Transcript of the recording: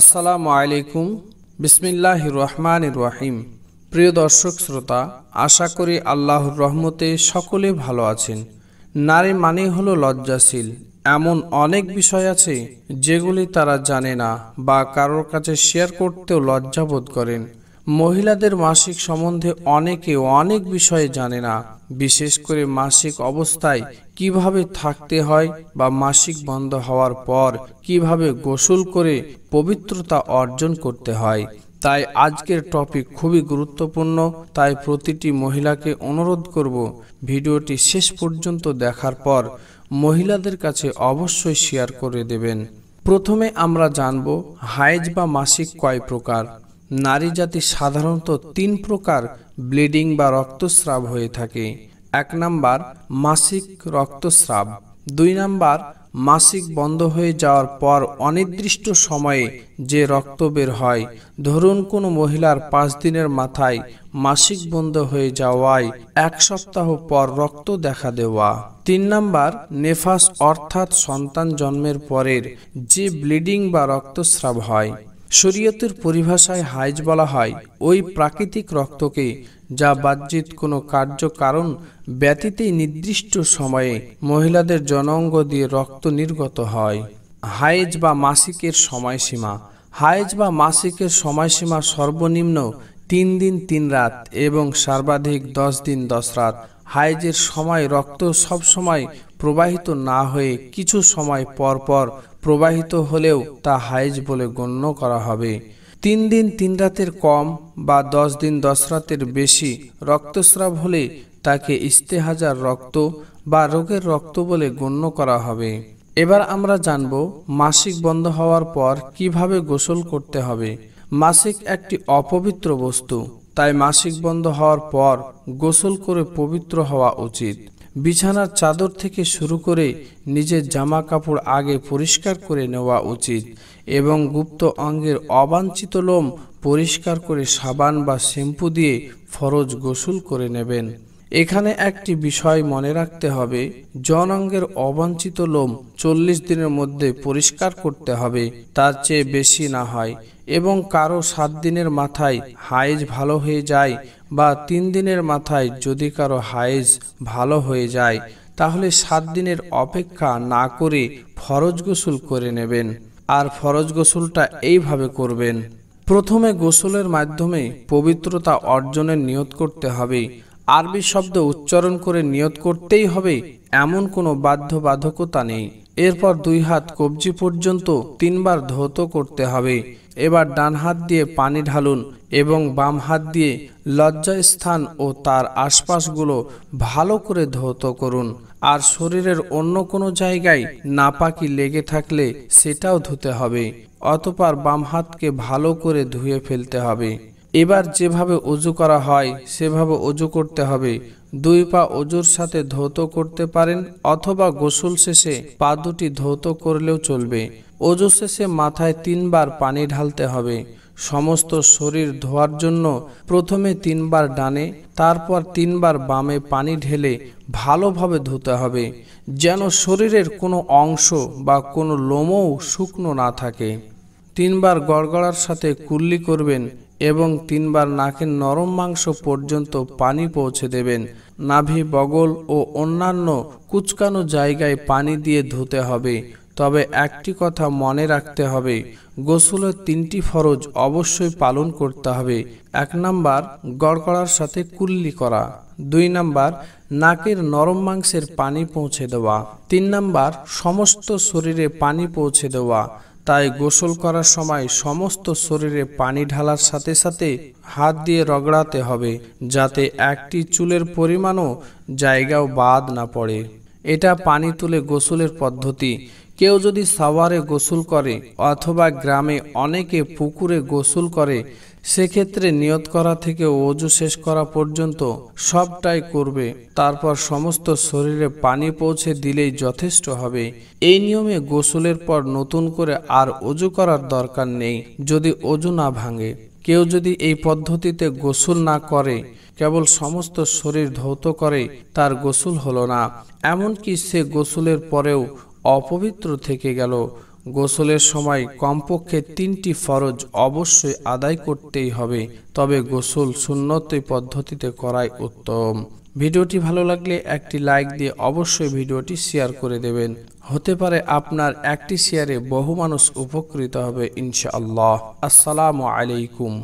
আসসালামু আলাইকুম বিসমিল্লাহ রহমান রাহিম প্রিয় দর্শক শ্রোতা আশা করি আল্লাহর রহমতে সকলে ভালো আছেন নারী মানে হলো লজ্জাশীল এমন অনেক বিষয় আছে যেগুলি তারা জানে না বা কারোর কাছে শেয়ার করতেও লজ্জাবোধ করেন মহিলাদের মাসিক সম্বন্ধে অনেকে অনেক বিষয়ে জানে না বিশেষ করে মাসিক অবস্থায় কিভাবে থাকতে হয় বা মাসিক বন্ধ হওয়ার পর কিভাবে গোসল করে পবিত্রতা অর্জন করতে হয় তাই আজকের টপিক খুবই গুরুত্বপূর্ণ তাই প্রতিটি মহিলাকে অনুরোধ করব ভিডিওটি শেষ পর্যন্ত দেখার পর মহিলাদের কাছে অবশ্যই শেয়ার করে দেবেন প্রথমে আমরা জানব হাইজ বা মাসিক কয় প্রকার নারী জাতি সাধারণত তিন প্রকার ব্লিডিং বা রক্তস্রাব হয়ে থাকে এক নাম্বার মাসিক রক্তস্রাব দুই নাম্বার মাসিক বন্ধ হয়ে যাওয়ার পর অনির্দিষ্ট সময়ে যে রক্ত বের হয় ধরুন কোনো মহিলার পাঁচ দিনের মাথায় মাসিক বন্ধ হয়ে যাওয়ায় এক সপ্তাহ পর রক্ত দেখা দেওয়া তিন নাম্বার নেফাস অর্থাৎ সন্তান জন্মের পরের যে ব্লিডিং বা রক্তস্রাব হয় শরীয়তের পরিভাষায় হাইজ বলা হয় ওই প্রাকৃতিক রক্তকে যা বাহ্যিক কোনো কার্যকারণ ব্যতীতেই নির্দিষ্ট সময়ে মহিলাদের জনঙ্গ দিয়ে রক্ত নির্গত হয় হায়েজ বা মাসিকের সময়সীমা হায়েজ বা মাসিকের সময়সীমা সর্বনিম্ন তিন দিন তিন রাত এবং সর্বাধিক দশ দিন দশ রাত হাইজের সময় রক্ত সবসময় প্রবাহিত না হয়ে কিছু সময় পর পর প্রবাহিত হলেও তা হাইজ বলে গণ্য করা হবে তিন দিন তিন রাতের কম বা দশ দিন দশ রাতের বেশি রক্তস্রাব হলে তাকে ইস্তেহাজার রক্ত বা রোগের রক্ত বলে গণ্য করা হবে এবার আমরা জানব মাসিক বন্ধ হওয়ার পর কিভাবে গোসল করতে হবে মাসিক একটি অপবিত্র বস্তু তাই মাসিক বন্ধ হওয়ার পর গোসল করে পবিত্র হওয়া উচিত বিছানার চাদর থেকে শুরু করে নিজের জামা কাপড় আগে পরিষ্কার করে নেওয়া উচিত এবং গুপ্ত অঙ্গের অবাঞ্ছিত লোম পরিষ্কার করে সাবান বা শ্যাম্পু দিয়ে ফরজ গোসল করে নেবেন এখানে একটি বিষয় মনে রাখতে হবে জনাঙ্গের অবাঞ্ছিত লোম চল্লিশ দিনের মধ্যে পরিষ্কার করতে হবে তার চেয়ে বেশি না হয় এবং কারো সাত দিনের মাথায় হাইজ ভালো হয়ে যায় বা তিন দিনের মাথায় যদি কারো হাইজ ভালো হয়ে যায় তাহলে সাত দিনের অপেক্ষা না করে ফরজ গোসল করে নেবেন আর ফরজ গোসলটা এইভাবে করবেন প্রথমে গোসলের মাধ্যমে পবিত্রতা অর্জনের নিয়ত করতে হবে আরবি শব্দ উচ্চারণ করে নিয়ত করতেই হবে এমন কোনো বাধ্যবাধকতা নেই এরপর দুই হাত কবজি পর্যন্ত তিনবার ধৌত করতে হবে এবার ডান হাত দিয়ে পানি ঢালুন এবং বাম হাত দিয়ে লজ্জাস্থান ও তার আশপাশগুলো ভালো করে ধৌত করুন আর শরীরের অন্য কোনো জায়গায় নাপাকি লেগে থাকলে সেটাও ধুতে হবে অতপর বাম হাতকে ভালো করে ধুয়ে ফেলতে হবে এবার যেভাবে অজু করা হয় সেভাবে অজু করতে হবে দুই পা অজুর সাথে ধৌত করতে পারেন অথবা গোসল শেষে পা দুটি ধৌত করলেও চলবে অজু শেষে মাথায় তিনবার পানি ঢালতে হবে সমস্ত শরীর ধোয়ার জন্য প্রথমে তিনবার ডানে তারপর তিনবার বামে পানি ঢেলে ভালোভাবে ধুতে হবে যেন শরীরের কোনো অংশ বা কোনো লোমও শুকনো না থাকে তিনবার গড়গড়ার সাথে কুল্লি করবেন এবং তিনবার নাকের নরম মাংস পর্যন্ত পানি পৌঁছে দেবেন নাভি বগল ও অন্যান্য কুচকানো জায়গায় পানি দিয়ে ধুতে হবে তবে একটি কথা মনে রাখতে হবে গোসলের তিনটি ফরজ অবশ্যই পালন করতে হবে এক নাম্বার গড়গড়ার সাথে কুল্লি করা দুই নাম্বার নাকের নরম মাংসের পানি পৌঁছে দেওয়া তিন নাম্বার সমস্ত শরীরে পানি পৌঁছে দেওয়া তাই গোসল করার সময় সমস্ত শরীরে পানি ঢালার সাথে সাথে হাত দিয়ে রগড়াতে হবে যাতে একটি চুলের পরিমাণও জায়গাও বাদ না পড়ে এটা পানি তুলে গোসলের পদ্ধতি কেউ যদি সাওয়ারে গোসল করে অথবা গ্রামে অনেকে পুকুরে গোসল করে সেক্ষেত্রে নিয়ত করা থেকে অজু শেষ করা পর্যন্ত সবটাই করবে তারপর সমস্ত শরীরে পানি পৌঁছে দিলেই যথেষ্ট হবে এই নিয়মে গোসলের পর নতুন করে আর অজু করার দরকার নেই যদি অজু না ভাঙে কেউ যদি এই পদ্ধতিতে গোসল না করে কেবল সমস্ত শরীর ধৌত করে তার গোসল হলো না এমনকি সে গোসলের পরেও অপবিত্র থেকে গেল গোসলের সময় কমপক্ষে তিনটি ফরজ অবশ্যই আদায় করতেই হবে তবে গোসল শূন্যত পদ্ধতিতে করাই উত্তম ভিডিওটি ভালো লাগলে একটি লাইক দিয়ে অবশ্যই ভিডিওটি শেয়ার করে দেবেন হতে পারে আপনার একটি শেয়ারে বহু মানুষ উপকৃত হবে ইনশাআল্লাহ আসসালামু আলাইকুম